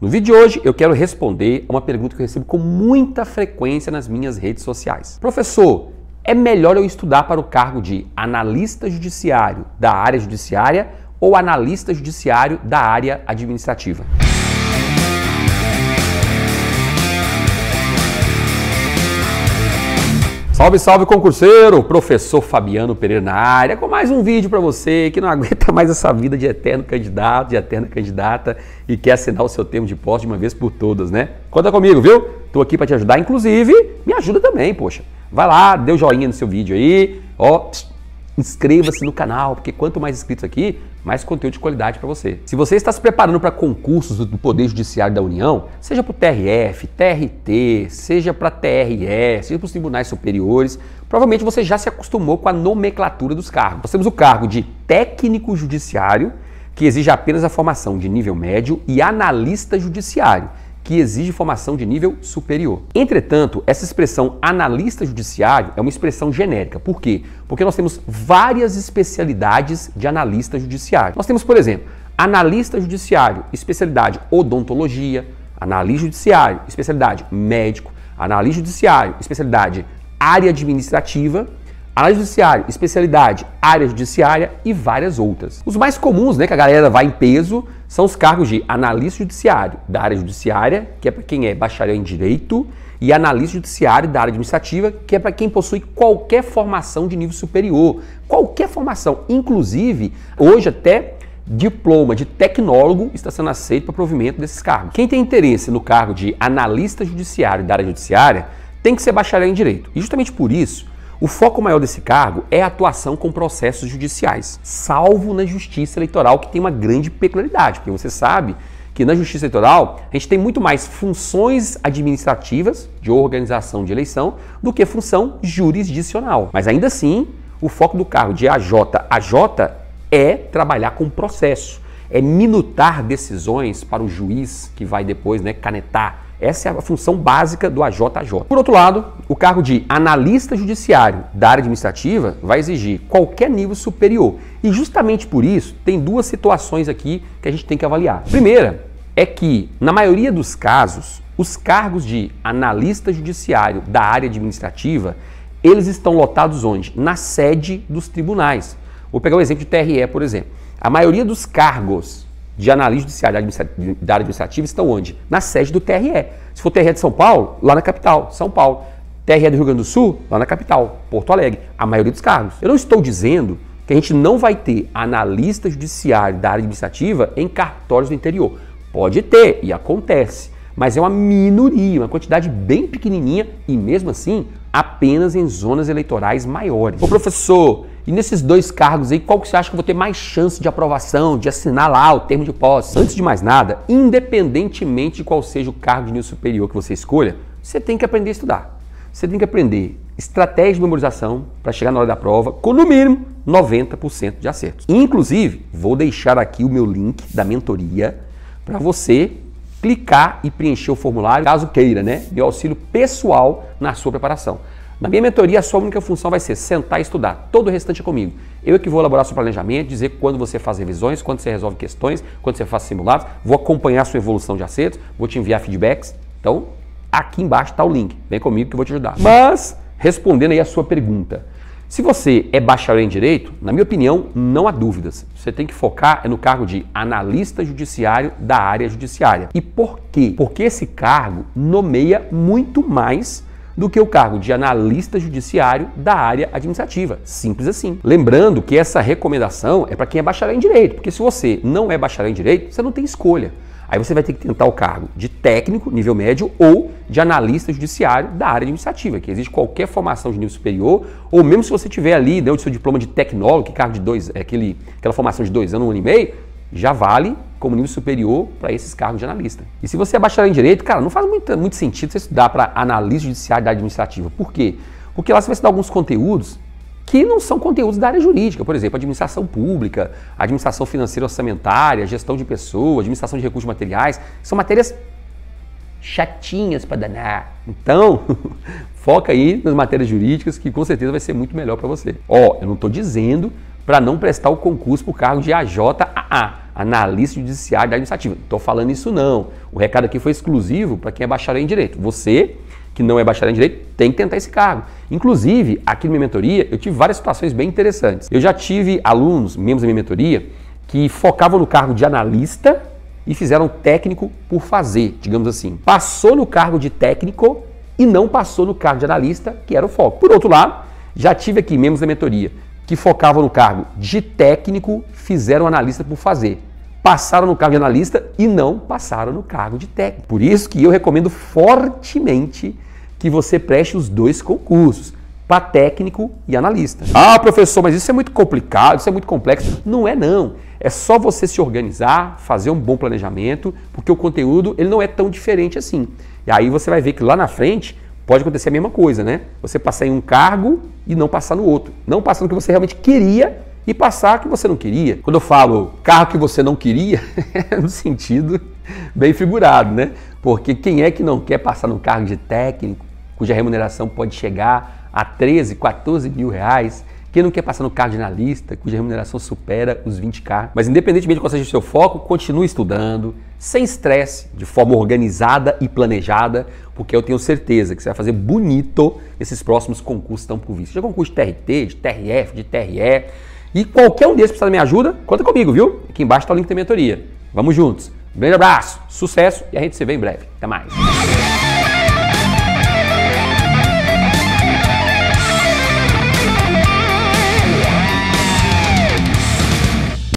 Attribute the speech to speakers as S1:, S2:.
S1: No vídeo de hoje eu quero responder a uma pergunta que eu recebo com muita frequência nas minhas redes sociais. Professor, é melhor eu estudar para o cargo de analista judiciário da área judiciária ou analista judiciário da área administrativa? Salve, salve concurseiro! Professor Fabiano Pereira na área com mais um vídeo para você que não aguenta mais essa vida de eterno candidato, de eterna candidata e quer assinar o seu termo de posse de uma vez por todas, né? Conta comigo, viu? Tô aqui para te ajudar, inclusive, me ajuda também, poxa. Vai lá, dê o um joinha no seu vídeo aí, ó, inscreva-se no canal, porque quanto mais inscritos aqui, mais conteúdo de qualidade para você. Se você está se preparando para concursos do Poder Judiciário da União, seja para o TRF, TRT, seja para a TRE, seja para os tribunais superiores, provavelmente você já se acostumou com a nomenclatura dos cargos. Nós temos o cargo de técnico judiciário, que exige apenas a formação de nível médio, e analista judiciário, que exige formação de nível superior. Entretanto, essa expressão analista judiciário é uma expressão genérica. Por quê? Porque nós temos várias especialidades de analista judiciário. Nós temos, por exemplo, analista judiciário, especialidade odontologia, analista judiciário, especialidade médico, analista judiciário, especialidade área administrativa área judiciária, especialidade, área judiciária e várias outras. Os mais comuns, né, que a galera vai em peso, são os cargos de analista judiciário da área judiciária, que é para quem é bacharel em direito, e analista judiciário da área administrativa, que é para quem possui qualquer formação de nível superior, qualquer formação, inclusive hoje até diploma de tecnólogo está sendo aceito para provimento desses cargos. Quem tem interesse no cargo de analista judiciário da área judiciária tem que ser bacharel em direito. E justamente por isso, o foco maior desse cargo é a atuação com processos judiciais, salvo na justiça eleitoral, que tem uma grande peculiaridade, porque você sabe que na justiça eleitoral a gente tem muito mais funções administrativas de organização de eleição do que função jurisdicional. Mas ainda assim, o foco do cargo de AJ AJ é trabalhar com processo, é minutar decisões para o juiz que vai depois né, canetar essa é a função básica do AJJ. Por outro lado, o cargo de analista judiciário da área administrativa vai exigir qualquer nível superior. E justamente por isso, tem duas situações aqui que a gente tem que avaliar. Primeira é que, na maioria dos casos, os cargos de analista judiciário da área administrativa, eles estão lotados onde? Na sede dos tribunais. Vou pegar o exemplo de TRE, por exemplo. A maioria dos cargos de análise judiciária da área administrativa estão onde? Na sede do TRE. Se for TRE de São Paulo, lá na capital, São Paulo. TRE do Rio Grande do Sul, lá na capital, Porto Alegre, a maioria dos cargos. Eu não estou dizendo que a gente não vai ter analista judiciário da área administrativa em cartórios do interior. Pode ter e acontece, mas é uma minoria, uma quantidade bem pequenininha e mesmo assim apenas em zonas eleitorais maiores. O professor e nesses dois cargos aí, qual que você acha que eu vou ter mais chance de aprovação, de assinar lá o termo de posse? Antes de mais nada, independentemente de qual seja o cargo de nível superior que você escolha, você tem que aprender a estudar. Você tem que aprender estratégia de memorização para chegar na hora da prova com no mínimo 90% de acertos. Inclusive, vou deixar aqui o meu link da mentoria para você clicar e preencher o formulário, caso queira, né? Meu auxílio pessoal na sua preparação. Na minha mentoria, a sua única função vai ser sentar e estudar. Todo o restante é comigo. Eu é que vou elaborar seu planejamento, dizer quando você faz revisões, quando você resolve questões, quando você faz simulados, vou acompanhar sua evolução de acertos, vou te enviar feedbacks. Então, aqui embaixo está o link. Vem comigo que eu vou te ajudar. Mas, respondendo aí a sua pergunta. Se você é bacharel em direito, na minha opinião, não há dúvidas. Você tem que focar é no cargo de analista judiciário da área judiciária. E por quê? Porque esse cargo nomeia muito mais do que o cargo de analista judiciário da área administrativa. Simples assim. Lembrando que essa recomendação é para quem é bacharel em direito, porque se você não é bacharel em direito, você não tem escolha. Aí você vai ter que tentar o cargo de técnico, nível médio, ou de analista judiciário da área administrativa, que exige qualquer formação de nível superior, ou mesmo se você tiver ali, deu né, o seu diploma de tecnólogo, que cargo de dois, é aquele, aquela formação de dois anos, um ano e meio, já vale como nível superior para esses cargos de analista. E se você é bacharel em direito, cara, não faz muito, muito sentido você estudar para analista judiciária da administrativa. Por quê? Porque lá você vai estudar alguns conteúdos que não são conteúdos da área jurídica, por exemplo, administração pública, administração financeira orçamentária, gestão de pessoas, administração de recursos materiais, são matérias chatinhas para danar. Então, foca aí nas matérias jurídicas que com certeza vai ser muito melhor para você. Ó, eu não estou dizendo para não prestar o concurso para o cargo de AJAA analista judiciário da administrativa. Não estou falando isso não. O recado aqui foi exclusivo para quem é bacharel em direito. Você, que não é bacharel em direito, tem que tentar esse cargo. Inclusive, aqui na minha mentoria, eu tive várias situações bem interessantes. Eu já tive alunos, membros da minha mentoria, que focavam no cargo de analista e fizeram técnico por fazer, digamos assim. Passou no cargo de técnico e não passou no cargo de analista, que era o foco. Por outro lado, já tive aqui membros da mentoria que focavam no cargo de técnico, fizeram analista por fazer passaram no cargo de analista e não passaram no cargo de técnico. Por isso que eu recomendo fortemente que você preste os dois concursos, para técnico e analista. Ah, professor, mas isso é muito complicado, isso é muito complexo. Não é não. É só você se organizar, fazer um bom planejamento, porque o conteúdo ele não é tão diferente assim. E aí você vai ver que lá na frente pode acontecer a mesma coisa, né? Você passar em um cargo e não passar no outro. Não passar no que você realmente queria e passar que você não queria. Quando eu falo carro que você não queria, é no sentido bem figurado, né? Porque quem é que não quer passar num cargo de técnico, cuja remuneração pode chegar a 13, 14 mil reais? Quem não quer passar no cargo de analista, cuja remuneração supera os 20k? Mas independentemente de qual seja o seu foco, continue estudando, sem estresse, de forma organizada e planejada, porque eu tenho certeza que você vai fazer bonito esses próximos concursos que estão por vir. Seja concurso de TRT, de TRF, de TRE, e qualquer um desses precisar da minha ajuda, conta comigo, viu? Aqui embaixo está o link da mentoria. Vamos juntos. Um grande abraço, sucesso e a gente se vê em breve. Até mais.